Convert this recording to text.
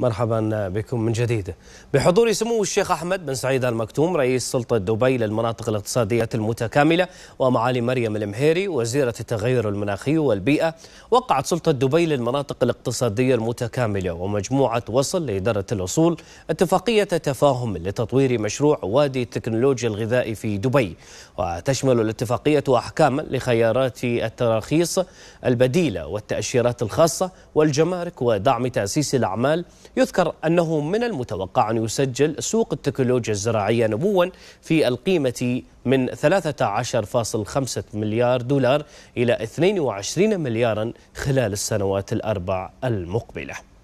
مرحبا بكم من جديد بحضور سمو الشيخ أحمد بن سعيد المكتوم رئيس سلطة دبي للمناطق الاقتصادية المتكاملة ومعالي مريم المهيري وزيرة التغير المناخي والبيئة وقعت سلطة دبي للمناطق الاقتصادية المتكاملة ومجموعة وصل لإدارة الأصول اتفاقية تفاهم لتطوير مشروع وادي التكنولوجيا الغذائي في دبي وتشمل الاتفاقية أحكاما لخيارات التراخيص البديلة والتأشيرات الخاصة والجمارك ودعم تأسيس الأعمال يذكر أنه من المتوقع أن يسجل سوق التكنولوجيا الزراعية نموا في القيمة من 13.5 مليار دولار إلى 22 مليارا خلال السنوات الأربع المقبلة